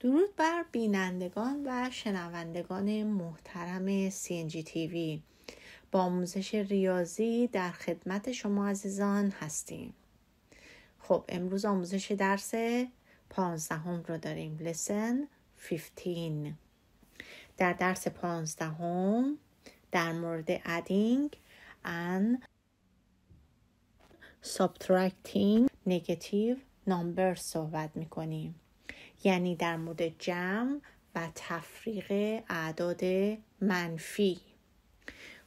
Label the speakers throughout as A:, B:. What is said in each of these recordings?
A: درود بر بینندگان و شنوندگان محترم تی وی. با آموزش ریاضی در خدمت شما عزیزان هستیم خب امروز آموزش درس پانزدهم رو داریم لسن 15 در درس پانزدهم در مورد adding and subtracting negative numbers صحبت میکنیم یعنی در مورد جمع و تفریق اعداد منفی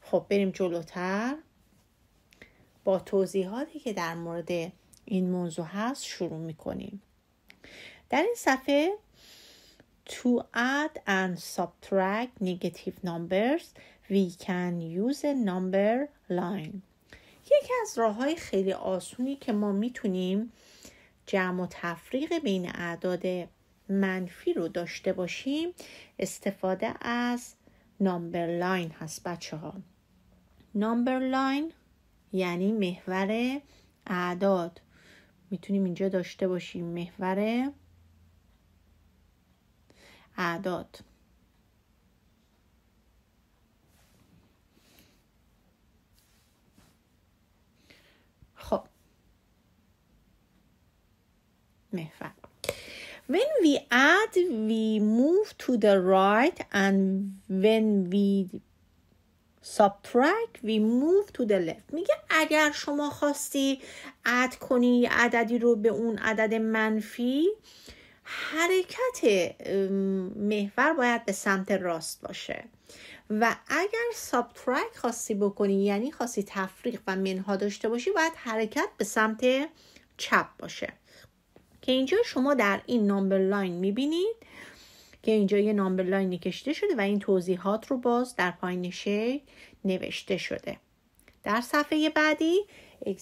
A: خب بریم جلوتر با توضیحاتی که در مورد این موضوع هست شروع میکنیم در این صفحه To add and subtract negative numbers we can use a number line یکی از راه های خیلی آسونی که ما میتونیم جمع و تفریق بین اعداد منفی رو داشته باشیم استفاده از نامبر لاین هست بچه ها نامبر لاین یعنی محور اعداد میتونیم اینجا داشته باشیم محور اعداد we add, we move to the right, and when we subtract we move to the left میگه اگر شما خواستی اد کنی عددی رو به اون عدد منفی حرکت محور باید به سمت راست باشه و اگر سابترک خواستی بکنی یعنی خواستی تفریق و منها داشته باشی باید حرکت به سمت چپ باشه که اینجا شما در این نامبر لاین میبینید که اینجا یه نامبر لاینی کشیده شده و این توضیحات رو باز در پایین نوشته شده در صفحه بعدی example 1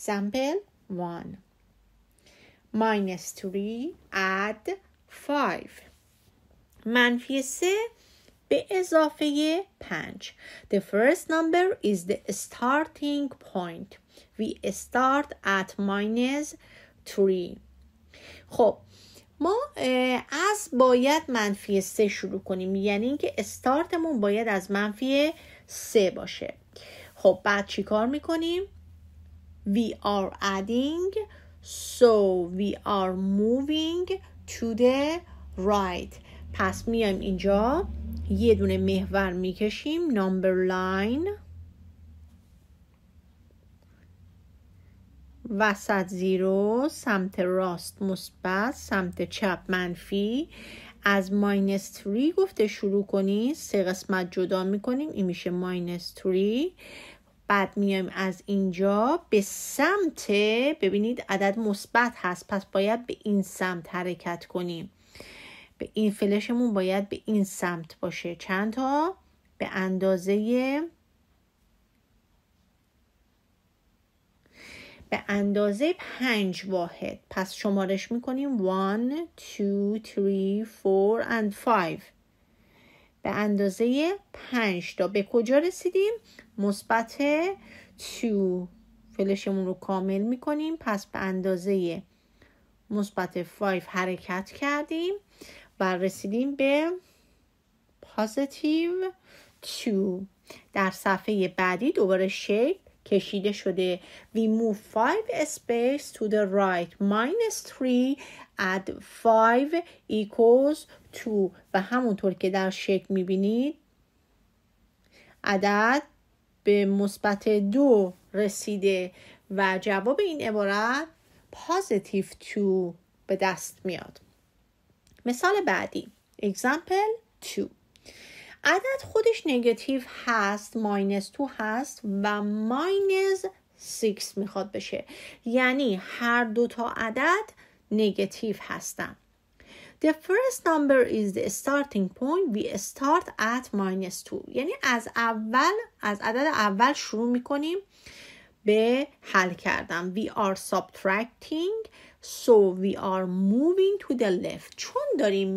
A: minus 3 add 5 منفی 3 به اضافه 5 The first number is the starting point We start at minus 3 خب ما از باید منفی سه شروع کنیم یعنی اینکه استارتمون باید از منفی سه باشه خب بعد چی کار میکنیم we are adding so we are moving to the right پس میایم اینجا یه دونه محور میکشیم Number line وسط زیرو سمت راست مثبت سمت چپ منفی از ماینس 3 گفته شروع کنیم. سه قسمت جدا میکنیم این میشه ماینس 3 بعد میایم از اینجا به سمت ببینید عدد مثبت هست پس باید به این سمت حرکت کنیم به این فلشمون باید به این سمت باشه چند تا به اندازه به اندازه پنج واحد پس شمارش میکنیم 1, 2, 3, 4 and 5 به اندازه 5 تا به کجا رسیدیم؟ مثبت 2 فلشمون رو کامل میکنیم پس به اندازه مثبت 5 حرکت کردیم و رسیدیم به positive 2 در صفحه بعدی دوباره شیک کشیده شده we move 5 space to the right minus 3 add 5 equals 2 و همونطور که در شکل میبینید عدد به مثبت دو رسیده و جواب این عبارت positive 2 به دست میاد مثال بعدی example 2 عدد خودش نگتیو هست ماینس تو هست و ماینس 6 میخواد بشه یعنی هر دو تا عدد نگتیو هستن The first number is the starting point. We start at minus 2. یعنی از اول از عدد اول شروع میکنیم به حل کردن. We are subtracting So we are moving to the left چون داریم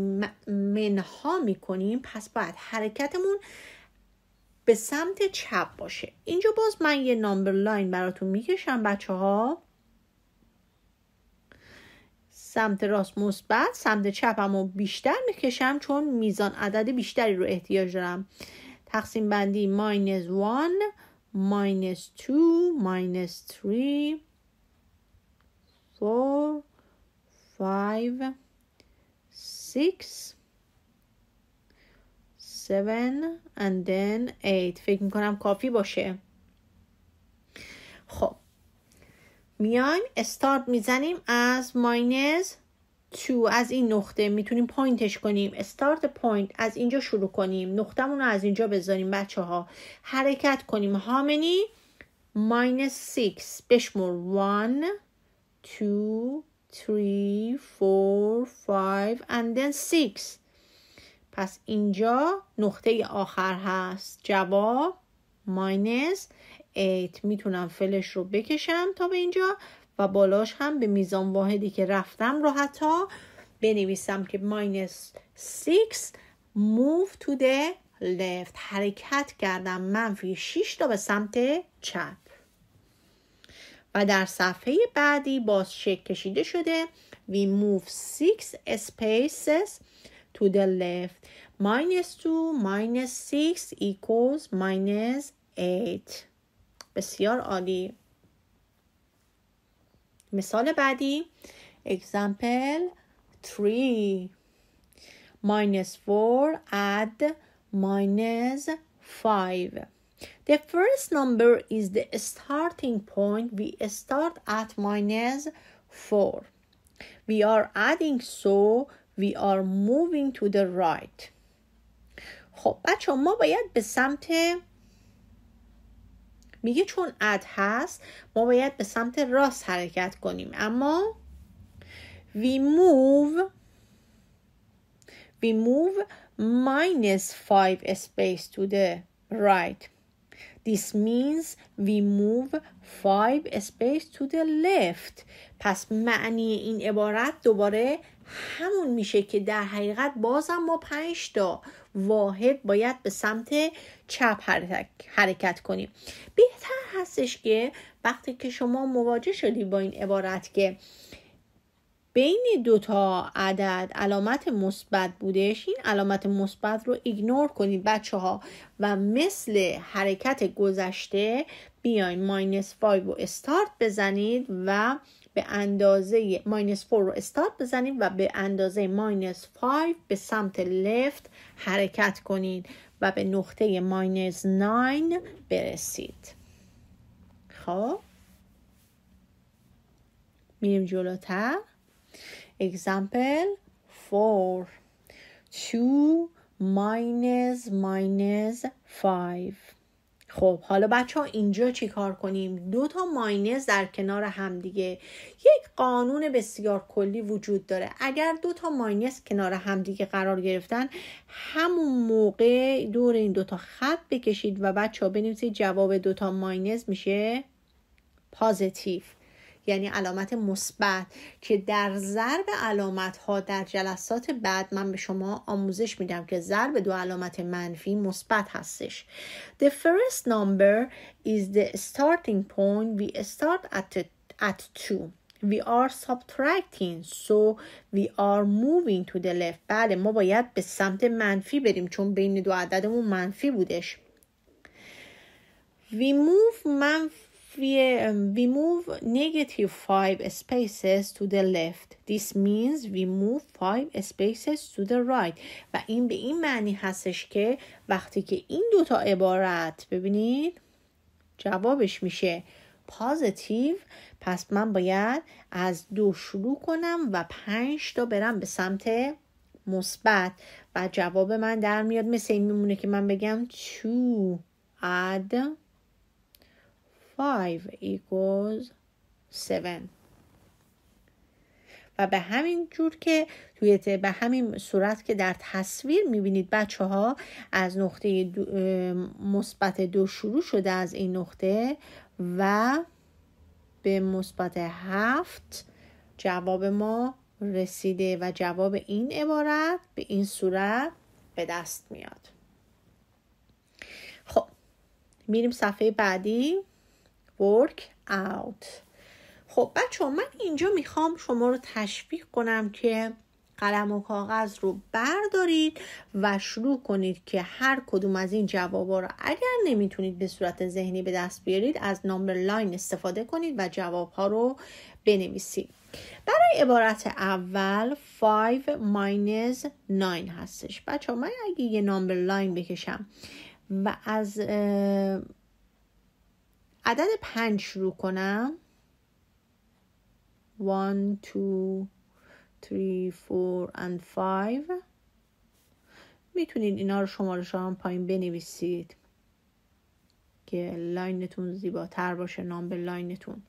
A: منها میکنیم پس باید حرکتمون به سمت چپ باشه اینجا باز من یه نامبر لاین براتون میکشم بچه ها سمت راست مثبت سمت چپم رو بیشتر میکشم چون میزان عدد بیشتری رو احتیاج دارم تقسیم بندی ماینس 1 2 3 4 5 6 7 and then 8 فکر میکنم کافی باشه خب میانیم start میزنیم از minus 2 از این نقطه میتونیم pointش کنیم start point از اینجا شروع کنیم نقطه رو از اینجا بذاریم بچه ها حرکت کنیم minus 6 بشمون 1 2, 3, 4, 5 and then 6 پس اینجا نقطه آخر هست جواب minus 8 میتونم فلش رو بکشم تا به اینجا و بالاش هم به میزان واحدی که رفتم رو حتی بنویسم که minus 6 move to the left حرکت کردم منفی 6 تا به سمت چند و در صفحه بعدی باز شک کشیده شده we move six spaces to the left minus 2 minus 6 equals minus 8 بسیار عالی مثال بعدی example 3 minus 4 add minus 5 The first number is the starting point. We start at minus 4. We are adding so we are moving to the right. خب بچه ما باید به سمت میگه چون اد هست ما باید به سمت راست حرکت کنیم اما we move we move minus 5 space to the right This means we move five space to the left. پس معنی این عبارت دوباره همون میشه که در حقیقت بازم ما پنج تا واحد باید به سمت چپ حرکت کنیم بهتر هستش که وقتی که شما مواجه شدی با این عبارت که بین دوتا عدد علامت مثبت بودش این علامت مثبت رو ایگنور کنید بچه ها و مثل حرکت گذشته بیاین ماینس 5 رو استارت بزنید و به اندازه ماینس 4 رو استارت بزنید و به اندازه ماینس 5 به سمت لفت حرکت کنید و به نقطه ماینس 9 برسید خب میریم جلوتر Example 4 تو ماینز ماینز 5 خب حالا بچه ها اینجا چی کار کنیم؟ دو تا ماینز در کنار هم دیگه یک قانون بسیار کلی وجود داره اگر دو تا ماینز کنار هم دیگه قرار گرفتن همون موقع دور این دوتا خط بکشید و بچه ها بنویسید جواب دوتا ماینز میشه پازیتیو یعنی علامت مثبت که در ضرب علامت ها در جلسات بعد من به شما آموزش میدم که ضرب دو علامت منفی مثبت هستش The first number is the starting point we start at, at two we are subtracting so we are moving to the left بله ما باید به سمت منفی بریم چون بین دو عددمون منفی بودش we move man... we, um, we move negative 5 spaces to the left this means we move 5 spaces to the right و این به این معنی هستش که وقتی که این دوتا عبارت ببینید جوابش میشه پازیتیو پس من باید از دو شروع کنم و پنج تا برم به سمت مثبت و جواب من در میاد مثل این میمونه که من بگم to add 5 equals 7 و به همین جور که توی به همین صورت که در تصویر میبینید بچه ها از نقطه مثبت دو, شروع شده از این نقطه و به مثبت هفت جواب ما رسیده و جواب این عبارت به این صورت به دست میاد خب میریم صفحه بعدی work out خب بچه من اینجا میخوام شما رو تشویق کنم که قلم و کاغذ رو بردارید و شروع کنید که هر کدوم از این جوابا رو اگر نمیتونید به صورت ذهنی به دست بیارید از نمبر لاین استفاده کنید و ها رو بنویسید برای عبارت اول 5 minus 9 هستش بچه من اگه یه نمبر لاین بکشم و از عدد پنج شروع کنم 1 2 3 4 and 5 میتونید اینا رو شمارش هم پایین بنویسید که لاینتون زیباتر باشه نام به لاینتون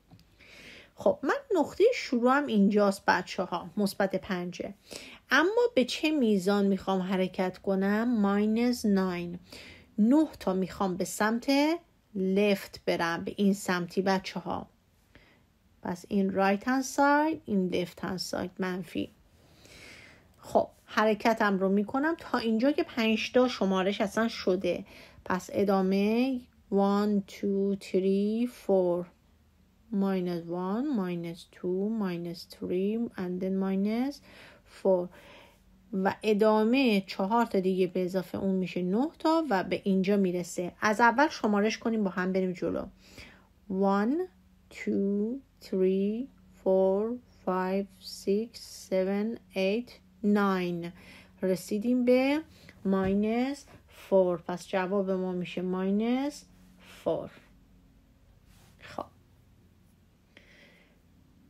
A: خب من نقطه شروع هم اینجاست بچه ها مثبت پنجه اما به چه میزان میخوام حرکت کنم ماینز minus9 نه تا میخوام به سمت لفت برم به این سمتی بچه ها پس این رایت هند ساید این لفت هند ساید منفی خب حرکتم رو میکنم تا اینجا که پنجتا شمارش اصلا شده پس ادامه 1 2 3 4 minus 1 minus 2 minus 3 and then minus 4 و ادامه چهار تا دیگه به اضافه اون میشه 9 تا و به اینجا میرسه از اول شمارش کنیم با هم بریم جلو 1 2 3 4 5 6 7 8 9 رسیدیم به ماینس 4 پس جواب ما میشه ماینس 4 خب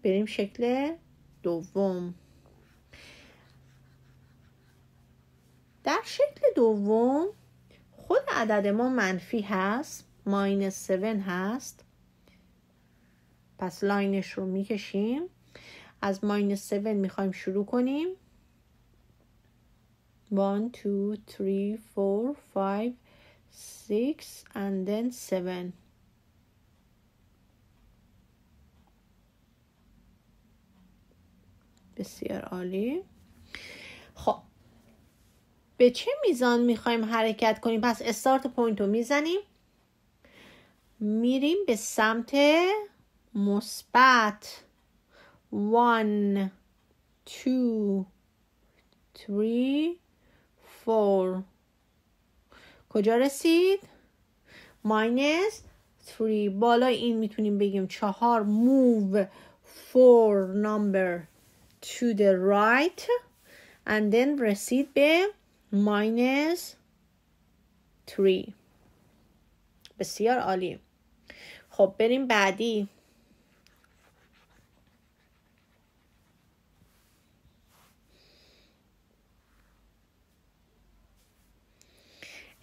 A: بریم شکل دوم در شکل دوم خود عدد ما منفی هست ماینس 7 هست پس لاینش رو میکشیم از ماینس 7 میخوایم شروع کنیم 1 2 3 4 5 6 and then 7 بسیار عالی به چه میزان میخوایم حرکت کنیم پس استارت پوینت رو میزنیم میریم به سمت مثبت 1 2 3 4 کجا رسید ماینس 3 بالا این میتونیم بگیم 4 موو 4 نمبر to the right and then رسید به minus 3 بسیار عالی خب بریم بعدی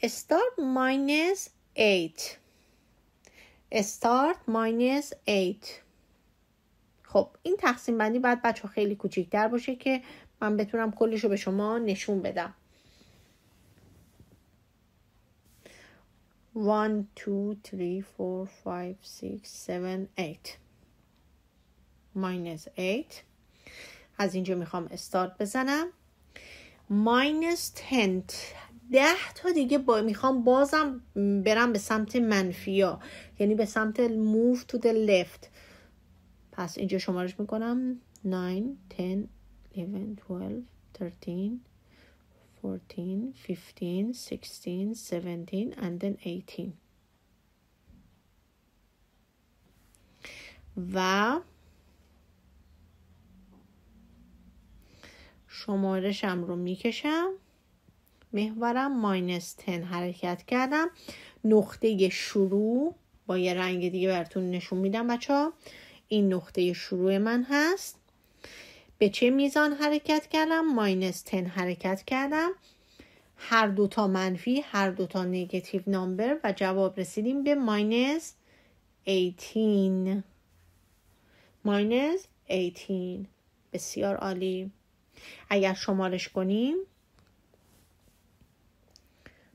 A: start minus 8 start minus 8 خب این تقسیم بندی باید بچه خیلی تر باشه که من بتونم کلش رو به شما نشون بدم 1, 2, 3, 4, 5, 6, 7, 8 minus 8 از اینجا میخوام استارت بزنم minus 10 ده تا دیگه با میخوام بازم برم به سمت منفیا یعنی به سمت move to the left پس اینجا شمارش میکنم 9, 10, 11, 12, 13 14, 15, 16, 17, and then 18. و شمارشم رو میکشم محورم ماینس 10 حرکت کردم نقطه شروع با یه رنگ دیگه براتون نشون میدم بچه ها. این نقطه شروع من هست به چه میزان حرکت کردم ماینس 10 حرکت کردم هر دو تا منفی هر دو دوتا نگتیو نامبر و جواب رسیدیم به ماینس 18 ماینس 18 بسیار عالی اگر شمارش کنیم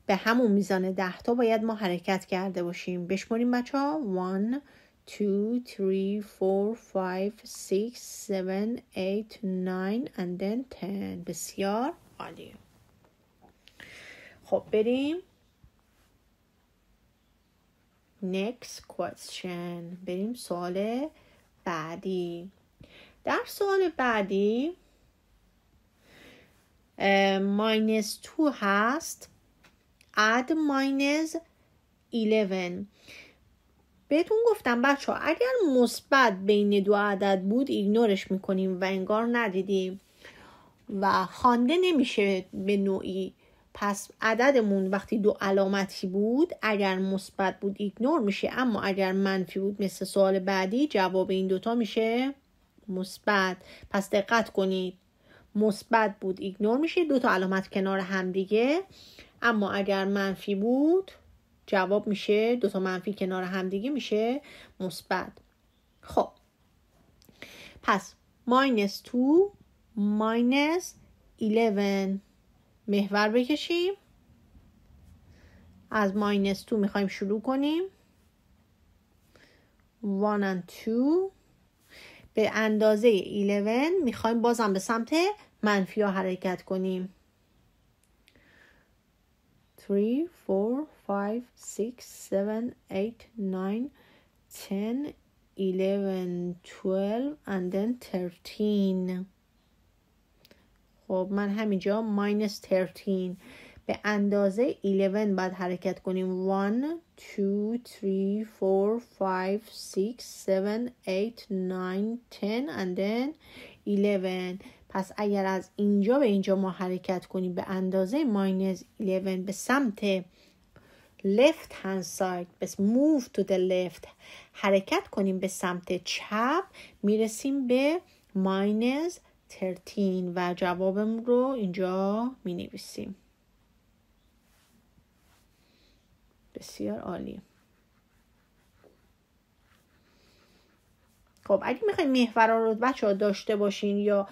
A: به همون میزان ده تا باید ما حرکت کرده باشیم بشماریم بچه ها 1 2, 3, 4, 5, 6, 7, 8, 9 and then 10 بسیار عالی خب بریم next question بریم سوال بعدی در سوال بعدی minus 2 هست add minus 11 بهتون گفتم بچه ها اگر مثبت بین دو عدد بود ایگنورش میکنیم و انگار ندیدیم و خوانده نمیشه به نوعی پس عددمون وقتی دو علامتی بود اگر مثبت بود ایگنور میشه اما اگر منفی بود مثل سوال بعدی جواب این دوتا میشه مثبت پس دقت کنید مثبت بود ایگنور میشه دو تا علامت کنار هم دیگه اما اگر منفی بود جواب میشه دو تا منفی کنار همدیگه میشه مثبت خب پس ماینس 2 ماینس 11 محور بکشیم از ماینس تو میخوایم شروع کنیم 1 and 2 به اندازه 11 میخوایم بازم به سمت منفی ها حرکت کنیم three, four, five, six, seven, eight, nine, ten, eleven, twelve, and then thirteen. خب من همینجا minus thirteen. به اندازه 11 بعد حرکت کنیم 1 2 3 4 5 6 7 8 9 10 and then 11 پس اگر از اینجا به اینجا ما حرکت کنیم به اندازه ماینس 11 به سمت left hand side بس move to the left حرکت کنیم به سمت چپ میرسیم به ماینس 13 و جوابم رو اینجا می نویسیم بسیار عالی خب اگه میخوایم محورا رو بچه ها داشته باشین یا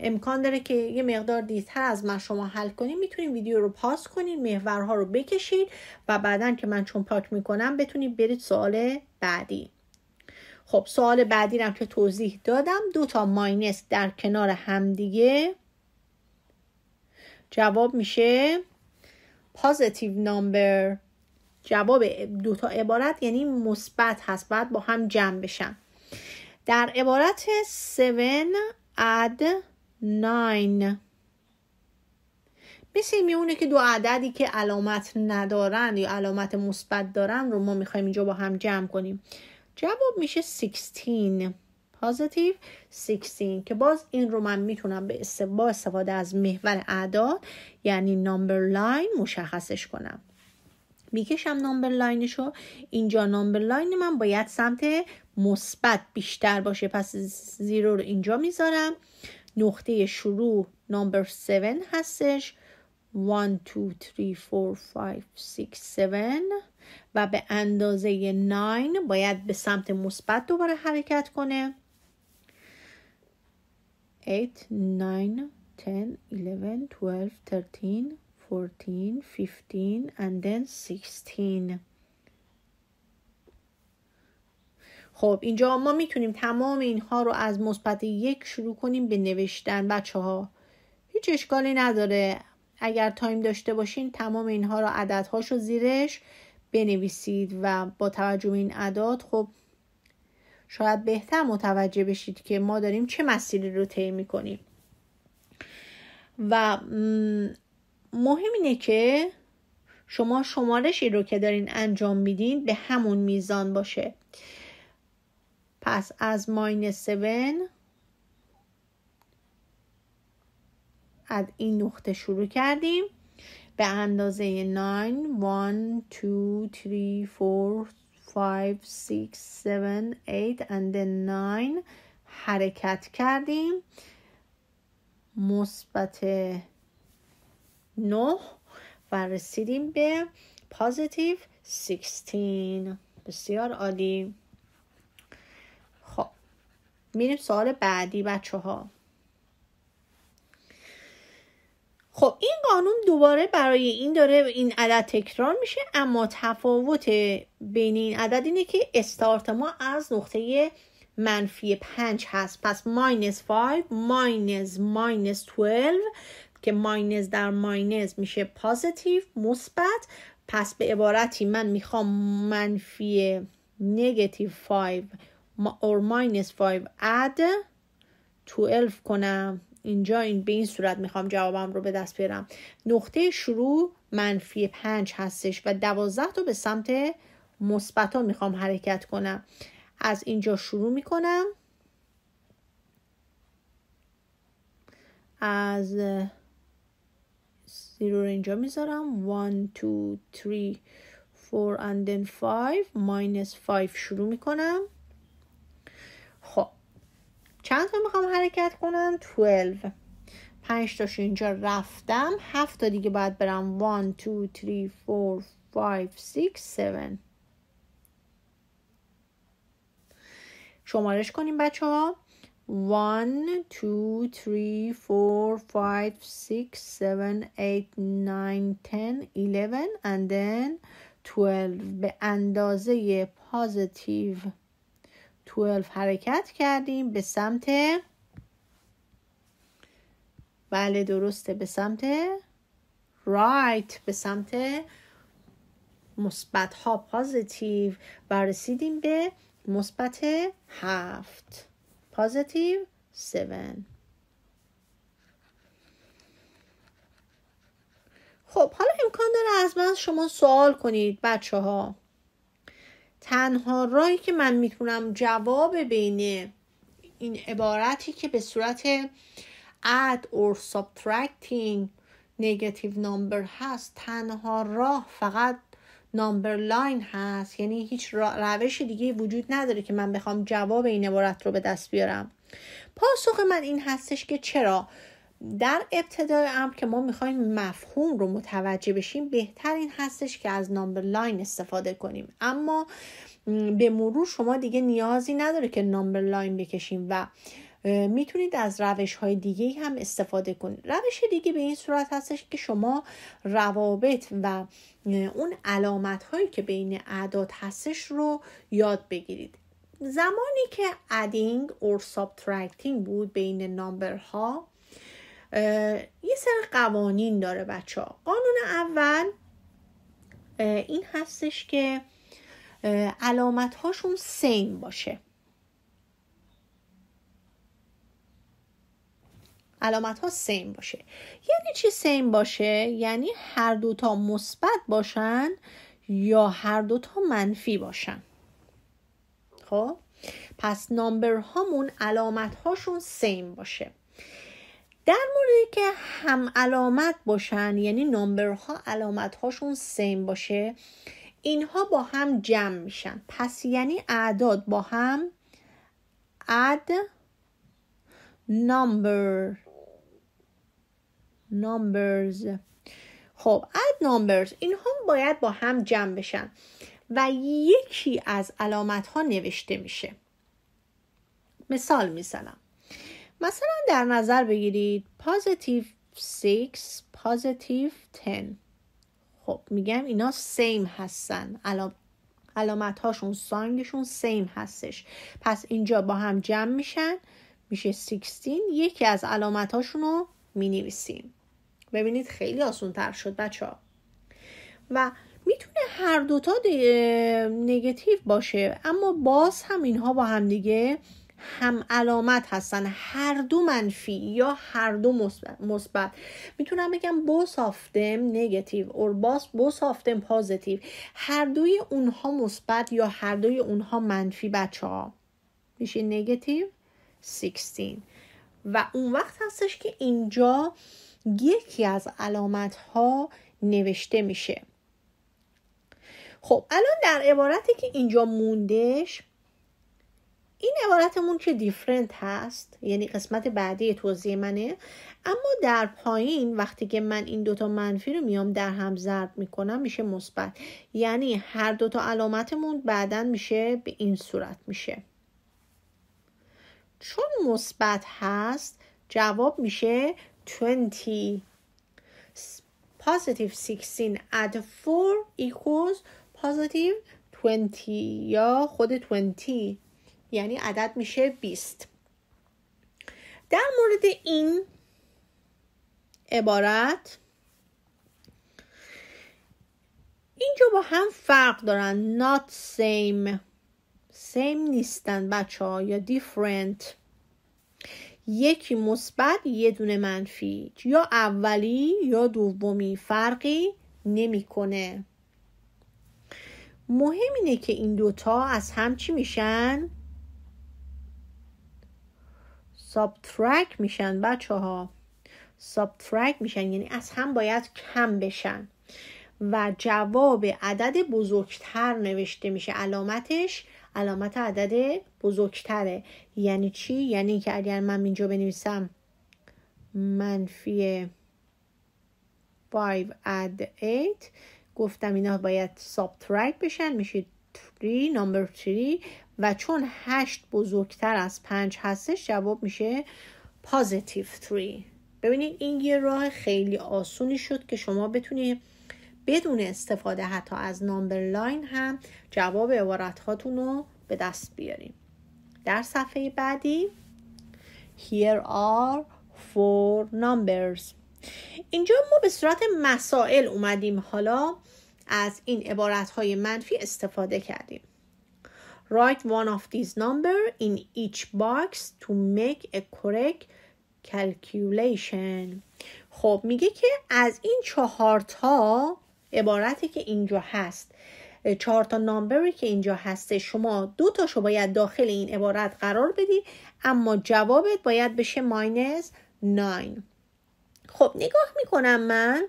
A: امکان داره که یه مقدار دیرتر از من شما حل کنیم میتونیم ویدیو رو پاس کنید محورها رو بکشید و بعدا که من چون پاک میکنم بتونید برید سوال بعدی خب سوال بعدی رو که توضیح دادم دو تا ماینس در کنار همدیگه جواب میشه پازیتیو نمبر جواب دو تا عبارت یعنی مثبت هست بعد با هم جمع بشن در عبارت 7 add nine مثل میونه که دو عددی که علامت ندارن یا علامت مثبت دارن رو ما میخوایم اینجا با هم جمع کنیم جواب میشه 16 positive 16 که باز این رو من میتونم به با استفاده از محور اعداد یعنی نمبر لاین مشخصش کنم میکشم نمبر لاینشو اینجا نمبر لاین من باید سمت مثبت بیشتر باشه پس زیرو رو اینجا میذارم نقطه شروع نمبر 7 هستش 1 2 3 4 5 6 7 و به اندازه 9 باید به سمت مثبت دوباره حرکت کنه 8 9 10 11 12 13 14 15 and then 16 خب اینجا ما میتونیم تمام اینها رو از مثبت یک شروع کنیم به نوشتن بچه ها هیچ اشکالی نداره اگر تایم داشته باشین تمام اینها رو عددهاش رو زیرش بنویسید و با توجه به این اعداد خب شاید بهتر متوجه بشید که ما داریم چه مسیری رو طی کنیم و مهم اینه که شما شمارشی رو که دارین انجام میدین به همون میزان باشه پس از ماینس 7 از این نقطه شروع کردیم به اندازه 9 1 2 3 4 5 6 7 8 and then 9 حرکت کردیم مثبت 9 و رسیدیم به پازیتیف 16 بسیار عالی میریم سوال بعدی بچه ها خب این قانون دوباره برای این داره این عدد تکرار میشه اما تفاوت بین این عدد اینه که استارت ما از نقطه منفی پنج هست پس ماینس 5 ماینس ماینس 12 که ماینس در ماینس میشه پازیتیو مثبت پس به عبارتی من میخوام منفی نگتیو 5 or minus 5 add 12 کنم اینجا این به این صورت میخوام جوابم رو به دست بیارم نقطه شروع منفی 5 هستش و 12 رو به سمت مثبت میخوام حرکت کنم از اینجا شروع میکنم از زیرو رو اینجا میذارم 1, 2, 3, 4 and then 5 minus 5 شروع میکنم چند تا میخوام حرکت کنم 12 پنج تاش اینجا رفتم هفت تا دیگه باید برم 1 2 3 4 5 6 7 شمارش کنیم بچه ها 1 2 3 4 5 6 7 8 9 10 11 and then 12 به اندازه پازیتیو 12 حرکت کردیم به سمت بله درسته به سمت رایت right. به سمت مثبت ها پازیتیو و رسیدیم به مثبت هفت پازیتیو 7 خب حالا امکان داره از من شما سوال کنید بچه ها تنها راهی که من میتونم جواب بین این عبارتی که به صورت add or subtracting negative number هست تنها راه فقط نامبر لاین هست یعنی هیچ روش دیگه وجود نداره که من بخوام جواب این عبارت رو به دست بیارم پاسخ من این هستش که چرا در ابتدای امر که ما میخوایم مفهوم رو متوجه بشیم بهتر این هستش که از نامبر لاین استفاده کنیم اما به مرور شما دیگه نیازی نداره که نامبر لاین بکشیم و میتونید از روش های دیگه هم استفاده کنید روش دیگه به این صورت هستش که شما روابط و اون علامت هایی که بین اعداد هستش رو یاد بگیرید زمانی که adding or subtracting بود بین نامبر ها یه سر قوانین داره بچه ها قانون اول این هستش که علامت هاشون سیم باشه علامت ها سیم باشه یعنی چی سیم باشه یعنی هر دوتا مثبت باشن یا هر دوتا منفی باشن خب پس نامبر هامون علامت هاشون سیم باشه در موردی که هم علامت باشن یعنی نمبرها علامت هاشون سیم باشه اینها با هم جمع میشن پس یعنی اعداد با هم اد نمبر نمبرز خب اد نمبرز اینها باید با هم جمع بشن و یکی از علامت ها نوشته میشه مثال میزنم مثلا در نظر بگیرید پازیتیو 6 پازیتیو 10 خب میگم اینا سیم هستن علام علامت هاشون سانگشون سیم هستش پس اینجا با هم جمع میشن میشه 16 یکی از علامت هاشون رو می نویسیم ببینید خیلی آسون تر شد بچه ها و میتونه هر دوتا نگتیو باشه اما باز هم اینها با هم دیگه هم علامت هستن هر دو منفی یا هر دو مثبت میتونم بگم both سافتم them negative باس both of هر دوی اونها مثبت یا هر دوی اونها منفی بچه ها میشه نگتیو 16 و اون وقت هستش که اینجا یکی از علامت ها نوشته میشه خب الان در عبارتی که اینجا موندهش این عبارتمون که دیفرنت هست یعنی قسمت بعدی توضیح منه اما در پایین وقتی که من این دوتا منفی رو میام در هم ضرب میکنم میشه مثبت یعنی هر دوتا علامتمون بعدا میشه به این صورت میشه چون مثبت هست جواب میشه 20 positive 16 add 4 equals positive 20 یا خود 20 یعنی عدد میشه 20 در مورد این عبارت اینجا با هم فرق دارن not same same نیستن بچه ها یا different یکی مثبت یه دونه منفی یا اولی یا دومی فرقی نمیکنه مهم اینه که این دوتا از هم چی میشن سابترک میشن بچه ها سابترک میشن یعنی از هم باید کم بشن و جواب عدد بزرگتر نوشته میشه علامتش علامت عدد بزرگتره یعنی چی؟ یعنی که اگر من اینجا بنویسم منفی 5 add 8 گفتم اینا باید سابترک بشن میشه 3 نمبر 3 و چون هشت بزرگتر از پنج هستش جواب میشه پازیتیف 3 ببینید این یه راه خیلی آسونی شد که شما بتونید بدون استفاده حتی از نامبر لاین هم جواب عبارت هاتون رو به دست بیاریم در صفحه بعدی Here are four numbers اینجا ما به صورت مسائل اومدیم حالا از این عبارت های منفی استفاده کردیم Write one of these number in each box to make a correct calculation خب میگه که از این چهار تا عبارتی که اینجا هست چهار تا نامبری که اینجا هسته شما دو تاشو باید داخل این عبارت قرار بدی اما جوابت باید بشه ماینس 9 خب نگاه میکنم من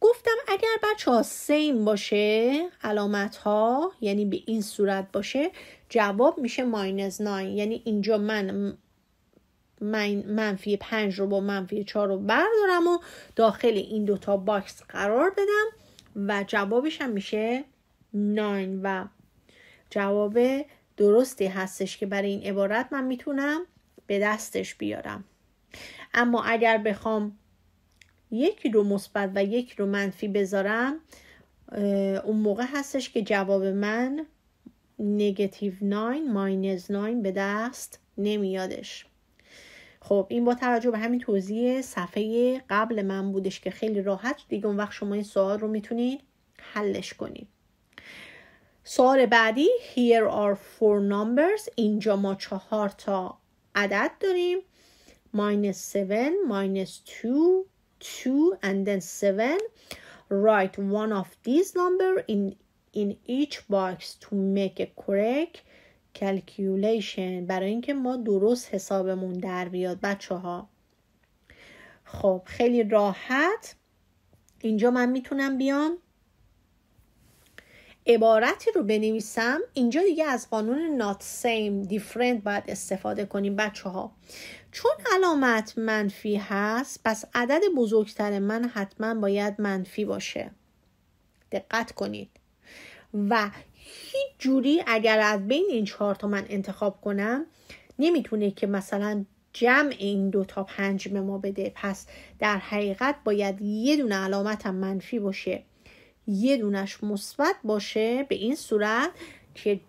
A: گفتم اگر بچه ها سیم باشه علامت ها یعنی به این صورت باشه جواب میشه ماینز ناین یعنی اینجا من من منفی پنج رو با منفی چهار رو بردارم و داخل این دوتا باکس قرار بدم و جوابش هم میشه ناین و جواب درستی هستش که برای این عبارت من میتونم به دستش بیارم اما اگر بخوام یکی رو مثبت و یک رو منفی بذارم اون موقع هستش که جواب من نگتیو 9 ماینز 9 به دست نمیادش خب این با توجه به همین توضیح صفحه قبل من بودش که خیلی راحت دیگه اون وقت شما این سوال رو میتونید حلش کنید سوال بعدی Here are four numbers اینجا ما چهار تا عدد داریم 7, 2, two and then seven write one of these number in in each box to make a correct calculation برای اینکه ما درست حسابمون در بیاد بچه ها خب خیلی راحت اینجا من میتونم بیام عبارتی رو بنویسم اینجا دیگه از قانون نات same different باید استفاده کنیم بچه ها چون علامت منفی هست پس عدد بزرگتر من حتما باید منفی باشه دقت کنید و هیچ جوری اگر از بین این چهار تا من انتخاب کنم نمیتونه که مثلا جمع این دو تا پنج به ما بده پس در حقیقت باید یه دونه علامتم منفی باشه یه دونش مثبت باشه به این صورت که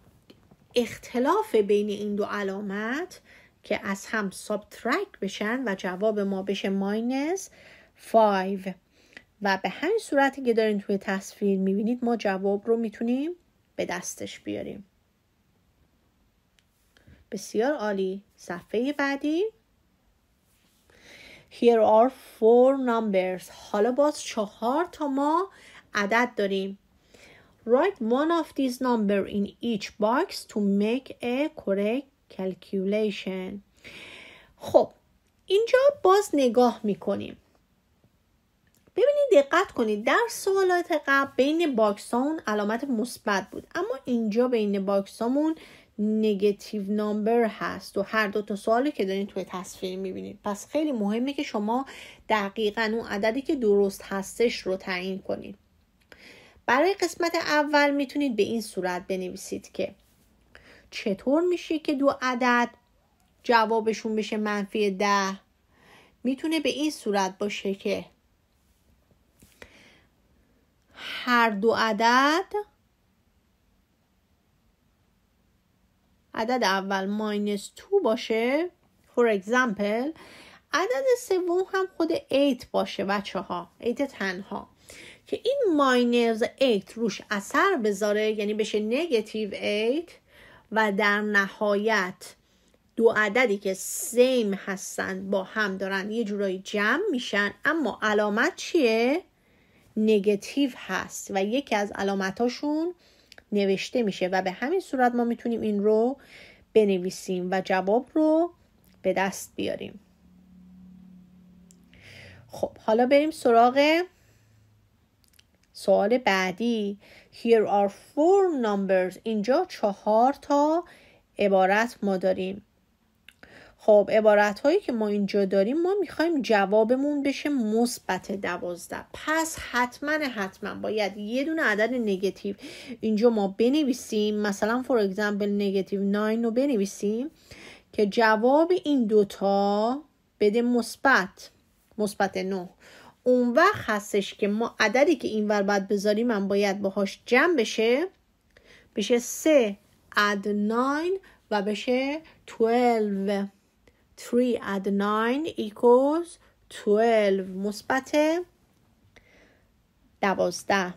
A: اختلاف بین این دو علامت که از هم سابترک بشن و جواب ما بشه ماینس 5 و به همین صورتی که دارین توی تصویر میبینید ما جواب رو میتونیم به دستش بیاریم بسیار عالی صفحه بعدی Here are four numbers حالا باز چهار تا ما عدد داریم Write one of these number in each box to make a correct calculation خب اینجا باز نگاه میکنیم ببینید دقت کنید در سوالات قبل بین باکس اون علامت مثبت بود اما اینجا بین باکس همون نگتیو نامبر هست و هر دو تا سوالی که دارین توی تصویر میبینید پس خیلی مهمه که شما دقیقا اون عددی که درست هستش رو تعیین کنید برای قسمت اول میتونید به این صورت بنویسید که چطور میشه که دو عدد جوابشون بشه منفی ده میتونه به این صورت باشه که هر دو عدد عدد اول ماینس تو باشه for example عدد سوم هم خود 8 باشه بچه ها 8 تنها که این ماینز 8 روش اثر بذاره یعنی بشه نگتیو 8 و در نهایت دو عددی که سیم هستن با هم دارن یه جورایی جمع میشن اما علامت چیه؟ نگتیو هست و یکی از علامتاشون نوشته میشه و به همین صورت ما میتونیم این رو بنویسیم و جواب رو به دست بیاریم خب حالا بریم سراغ سوال بعدی Here are four numbers اینجا چهار تا عبارت ما داریم خب عبارت هایی که ما اینجا داریم ما میخوایم جوابمون بشه مثبت دوازده پس حتما حتما باید یه دونه عدد نگتیو اینجا ما بنویسیم مثلا فور اگزمپل نگتیو 9 رو بنویسیم که جواب این دوتا بده مثبت مثبت 9 اون وقت هستش که ما عددی که ور باید بذاریم من باید باهاش جمع بشه بشه 3 add 9 و بشه 12 3 add 9 equals 12 مثبت 12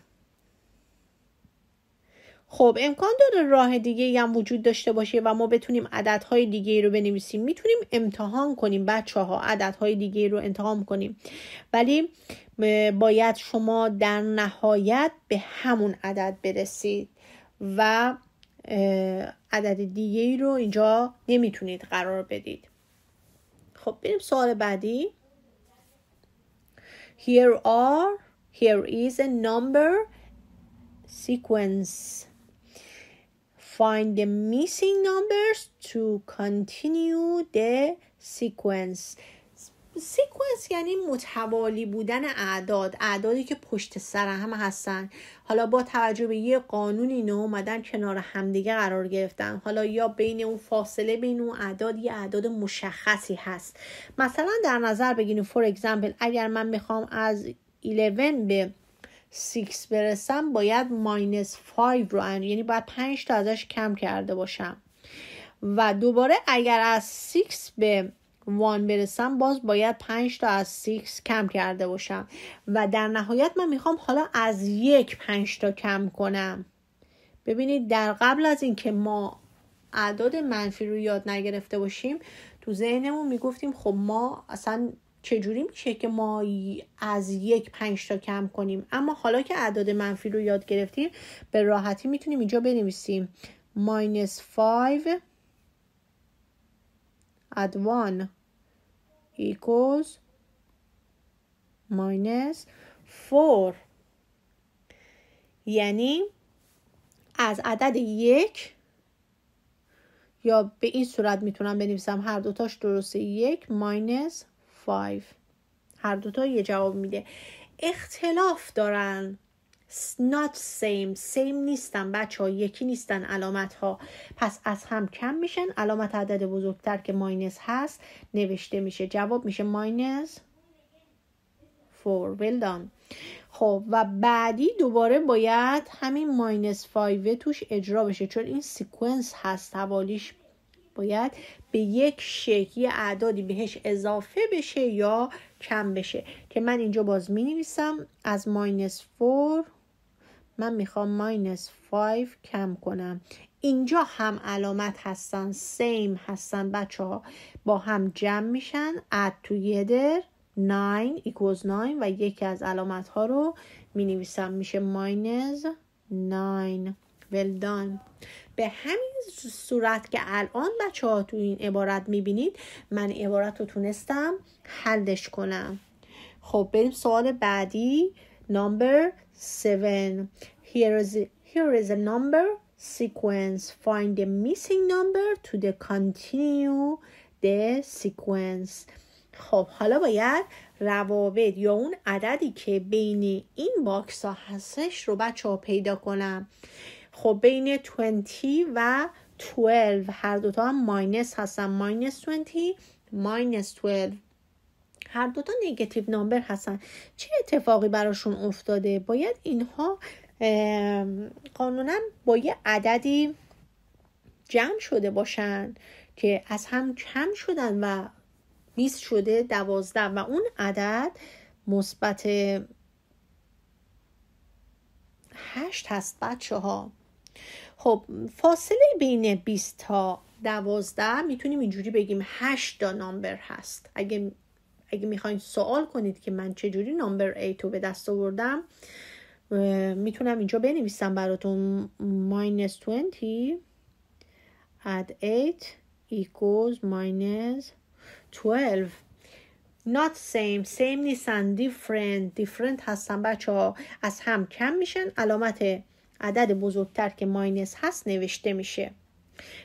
A: خب امکان داره راه دیگه هم وجود داشته باشه و ما بتونیم عددهای دیگه رو بنویسیم میتونیم امتحان کنیم بچه ها عددهای دیگه رو امتحان کنیم ولی باید شما در نهایت به همون عدد برسید و عدد دیگه رو اینجا نمیتونید قرار بدید خب بریم سوال بعدی Here are, here is a number sequence Find the missing numbers to continue the sequence. سیکونس یعنی متوالی بودن اعداد اعدادی که پشت سر هم هستن حالا با توجه به یه قانونی نو اومدن کنار همدیگه قرار گرفتن حالا یا بین اون فاصله بین اون اعداد یه اعداد مشخصی هست مثلا در نظر بگیریم فور اگزمپل اگر من میخوام از 11 به 6 برسم باید ماینس 5 رو انجام یعنی باید 5 تا ازش کم کرده باشم و دوباره اگر از 6 به 1 برسم باز باید 5 تا از 6 کم کرده باشم و در نهایت من میخوام حالا از یک 5 تا کم کنم ببینید در قبل از اینکه ما اعداد منفی رو یاد نگرفته باشیم تو ذهنمون میگفتیم خب ما اصلا چجوری میشه که ما از یک پنج تا کم کنیم اما حالا که اعداد منفی رو یاد گرفتیم به راحتی میتونیم اینجا بنویسیم minus 5 at 1 equals minus 4 یعنی از عدد یک یا به این صورت میتونم بنویسم هر دوتاش درسته یک ماینس 5 هر دوتا یه جواب میده اختلاف دارن not same same نیستن بچه ها یکی نیستن علامت ها پس از هم کم میشن علامت عدد بزرگتر که ماینس هست نوشته میشه جواب میشه ماینس فور. well done خب و بعدی دوباره باید همین ماینس 5 توش اجرا بشه چون این سیکونس هست حوالیش باید به یک شکل یه اعدادی بهش اضافه بشه یا کم بشه که من اینجا باز می از ماینس 4 من میخوام ماینس 5 کم کنم اینجا هم علامت هستن سیم هستن بچه ها با هم جمع میشن add together ناین equals ناین و یکی از علامت ها رو می نویسم میشه ماینز 9 ولدان به همین صورت که الان بچه ها تو این عبارت میبینید من عبارت رو تونستم حلش کنم خب بریم سوال بعدی number 7 here is, here is a number sequence find the missing number to the continue the sequence خب حالا باید روابط یا اون عددی که بین این باکس ها هستش رو بچه ها پیدا کنم خب بین 20 و 12 هر دوتا هم ماینس هستن ماینس 20 ماینس 12 هر دوتا نگتیو نامبر هستن چه اتفاقی براشون افتاده باید اینها قانونا با یه عددی جمع شده باشن که از هم کم شدن و 20 شده 12 و اون عدد مثبت 8 هست بچه ها خب فاصله بین 20 تا 12 میتونیم اینجوری بگیم 8 تا نامبر هست اگه اگه میخواین سوال کنید که من چه چجوری نامبر 8 رو به دست آوردم میتونم اینجا بنویسم براتون minus 20 at 8 equals minus 12 not same same نیستن different different هستن بچه ها از هم کم میشن علامت عدد بزرگتر که ماینس هست نوشته میشه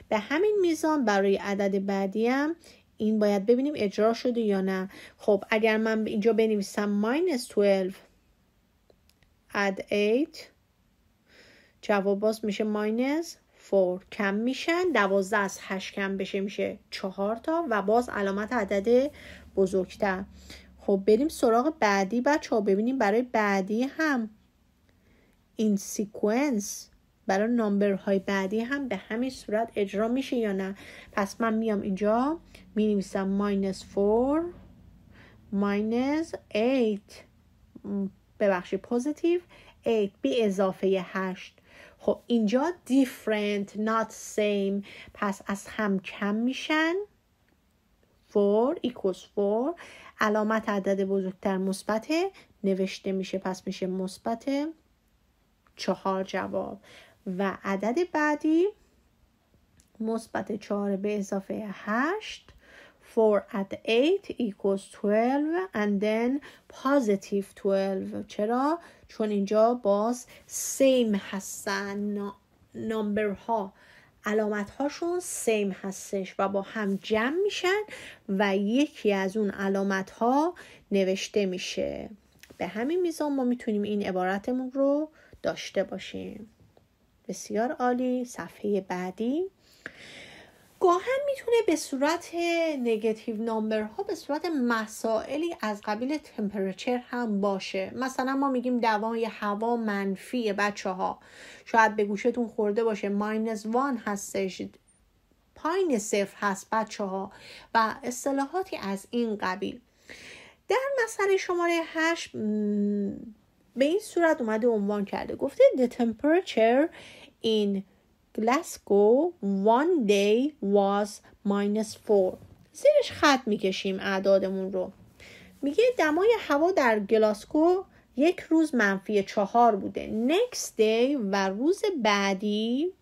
A: به همین میزان برای عدد بعدی هم این باید ببینیم اجرا شده یا نه خب اگر من اینجا بنویسم ماینس 12 add 8 جواب باز میشه ماینس 4 کم میشن 12 از 8 کم بشه میشه 4 تا و باز علامت عدد بزرگتر خب بریم سراغ بعدی بچه ها ببینیم برای بعدی هم این سیکونس برای نامبر های بعدی هم به همین صورت اجرا میشه یا نه پس من میام اینجا می نویسم 4 ماینس 8 ببخشید پوزیتیو 8 به اضافه 8 خب اینجا different not same پس از هم کم میشن 4 equals 4 علامت عدد بزرگتر مثبته نوشته میشه پس میشه مثبت چهار جواب و عدد بعدی مثبت 4 به اضافه 8 4 at 8 equals 12 and then positive 12 چرا؟ چون اینجا باز سیم هستن نامبر ها علامت هاشون سیم هستش و با هم جمع میشن و یکی از اون علامت ها نوشته میشه به همین میزان ما میتونیم این عبارتمون رو داشته باشیم بسیار عالی صفحه بعدی گاهن میتونه به صورت نگتیو نامبر ها به صورت مسائلی از قبیل تمپرچر هم باشه مثلا ما میگیم دوای هوا منفی بچه ها شاید به گوشتون خورده باشه ماینس وان هستش پایین صفر هست بچه ها و اصطلاحاتی از این قبیل در مسئله شماره هشت به این صورت اومده عنوان کرده گفته the temperature in Glasgow one day was minus four زیرش خط میکشیم اعدادمون رو میگه دمای هوا در گلاسکو یک روز منفی چهار بوده next day و روز بعدی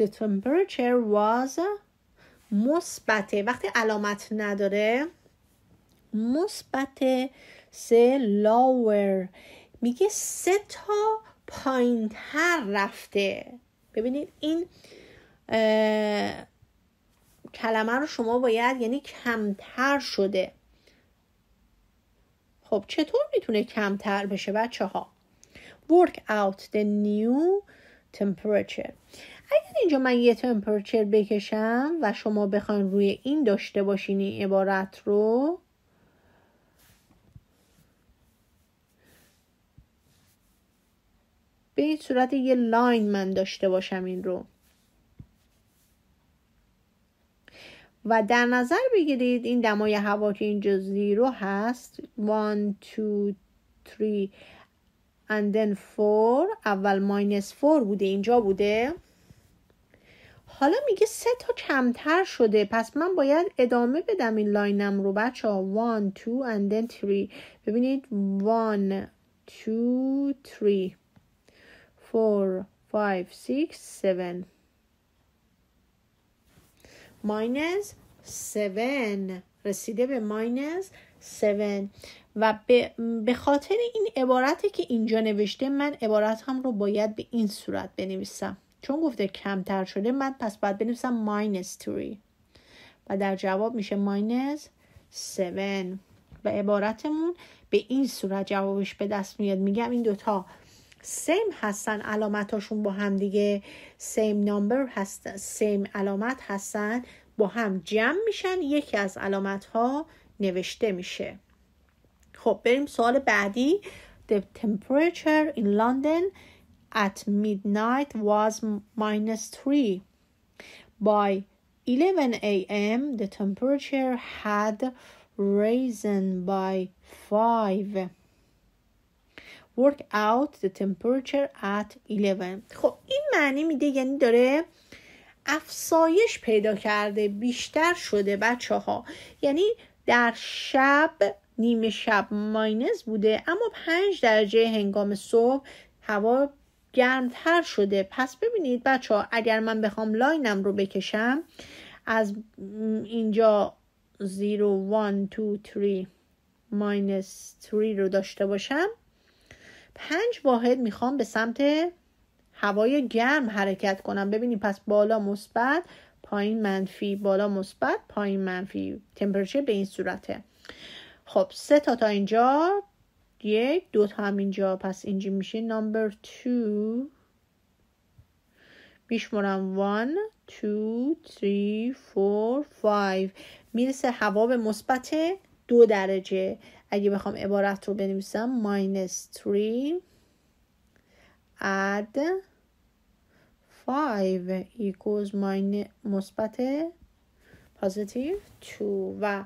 A: the temperature was مثبته وقتی علامت نداره مثبت سه لاور میگه سه تا پایین تر رفته ببینید این کلمه رو شما باید یعنی کمتر شده خب چطور میتونه کمتر بشه بچه ها work out the new temperature اگر اینجا من یه temperature بکشم و شما بخواین روی این داشته باشین این عبارت رو به این صورت یه لاین من داشته باشم این رو و در نظر بگیرید این دمای هوا که اینجا زیرو هست 1, 2, 3 and then 4 اول ماینس 4 بوده اینجا بوده حالا میگه 3 تا کمتر شده پس من باید ادامه بدم این لاینم رو بچه ها 1, 2 and then 3 ببینید 1, 2, 3 four, five, six, seven. Minus 7 رسیده به minus 7 و به خاطر این عبارتی که اینجا نوشته من عبارت هم رو باید به این صورت بنویسم چون گفته کمتر شده من پس باید بنویسم minus 3 و در جواب میشه minus 7 و عبارتمون به این صورت جوابش به دست میاد میگم این دوتا سیم هستن علامتاشون با هم دیگه سیم نامبر هستن سیم علامت هستن با هم جمع میشن یکی از علامت ها نوشته میشه خب بریم سوال بعدی The temperature in London at midnight was minus 3 by 11 a.m. the temperature had risen by 5 work out the temperature at 11 خب این معنی میده یعنی داره افسایش پیدا کرده بیشتر شده بچه ها یعنی در شب نیمه شب ماینس بوده اما پنج درجه هنگام صبح هوا گرمتر شده پس ببینید بچه ها اگر من بخوام لاینم رو بکشم از اینجا 0 1 2 3 ماینس 3 رو داشته باشم پنج واحد میخوام به سمت هوای گرم حرکت کنم ببینید پس بالا مثبت پایین منفی بالا مثبت پایین منفی تمپرچر به این صورته خب سه تا تا اینجا یک دو تا هم اینجا پس اینجا میشه نمبر تو میشمرم 1 2 3 4 5 میرسه هوا به مثبت دو درجه اگه بخوام عبارت رو بنویسم minus 3 add 5 equals مثبت positive 2 و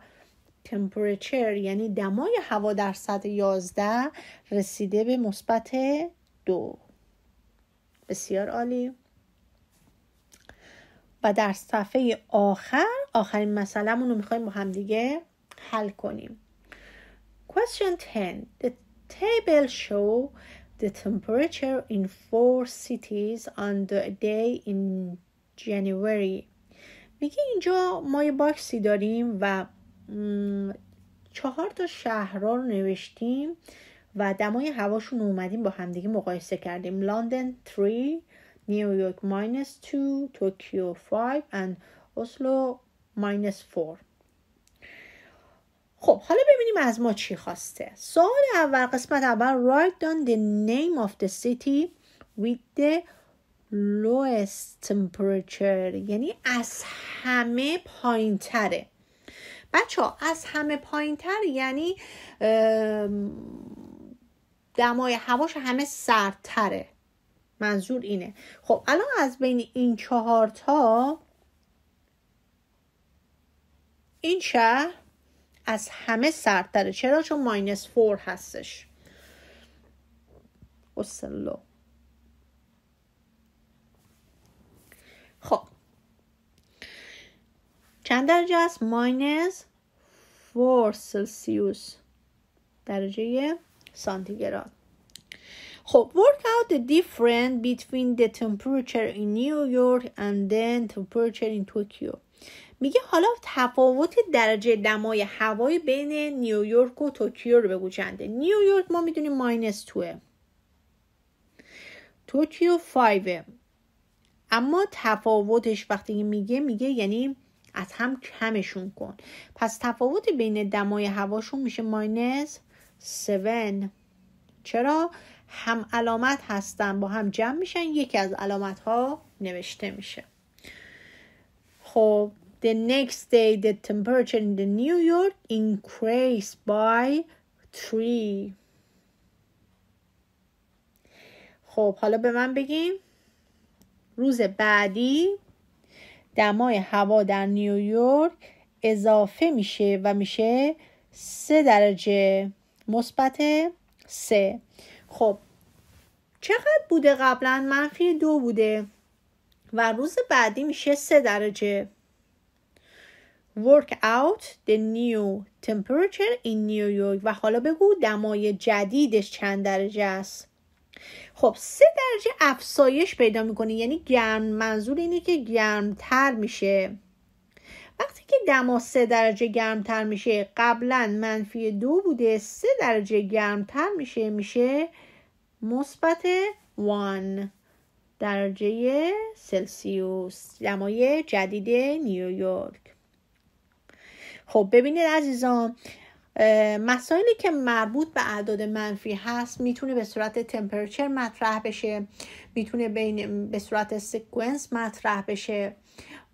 A: temperature یعنی دمای هوا در سطح 11 رسیده به مثبت 2 بسیار عالی و در صفحه آخر آخرین مسئله رو میخوایم با همدیگه حل کنیم Question 10. The table show the temperature in four cities on the day in January. میگه اینجا ما یه باکسی داریم و چهار تا شهر رو نوشتیم و دمای هواشون اومدیم با همدیگه مقایسه کردیم لندن 3 نیویورک ماینس 2 توکیو 5 and اسلو ماینس 4 خب حالا ببینیم از ما چی خواسته سوال اول قسمت اول write down the name of the city with the lowest temperature یعنی از همه پایین تره بچه ها از همه پایین یعنی دمای هواش همه سردتره منظور اینه خب الان از بین این چهار تا این شهر از همه سردتره چرا چون ماینس فور هستش اصلو خب چند درجه است ماینس فور سلسیوس درجه سانتیگراد خب work out the difference between the temperature in New York and then temperature in Tokyo میگه حالا تفاوت درجه دمای هوای بین نیویورک و توکیو رو بگو چنده نیویورک ما میدونیم ماینس توه توکیو فایوه اما تفاوتش وقتی میگه میگه یعنی از هم کمشون کن پس تفاوت بین دمای هواشون میشه ماینس 7 چرا هم علامت هستن با هم جمع میشن یکی از علامت ها نوشته میشه خب The next day, the temperature in the New York increased by 3. خب حالا به من بگیم روز بعدی دمای هوا در نیویورک اضافه میشه و میشه سه درجه مثبت سه خب چقدر بوده قبلا منفی دو بوده و روز بعدی میشه سه درجه work out the new temperature in New York و حالا بگو دمای جدیدش چند درجه است خب سه درجه افزایش پیدا میکنه یعنی گرم منظور اینه که گرمتر میشه وقتی که دما سه درجه گرمتر میشه قبلا منفی دو بوده سه درجه گرمتر میشه میشه مثبت وان درجه سلسیوس دمای جدید نیویورک خب ببینید عزیزان مسائلی که مربوط به اعداد منفی هست میتونه به صورت تمپرچر مطرح بشه میتونه به صورت سکونس مطرح بشه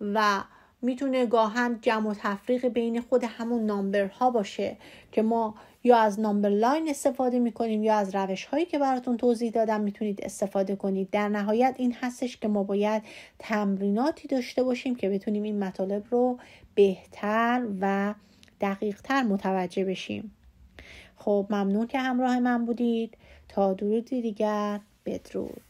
A: و میتونه گاهن جمع و تفریق بین خود همون ها باشه که ما یا از نامبر لاین استفاده میکنیم یا از روش هایی که براتون توضیح دادم میتونید استفاده کنید در نهایت این هستش که ما باید تمریناتی داشته باشیم که بتونیم این مطالب رو بهتر و دقیقتر متوجه بشیم خب ممنون که همراه من بودید تا درود دیگر بدرود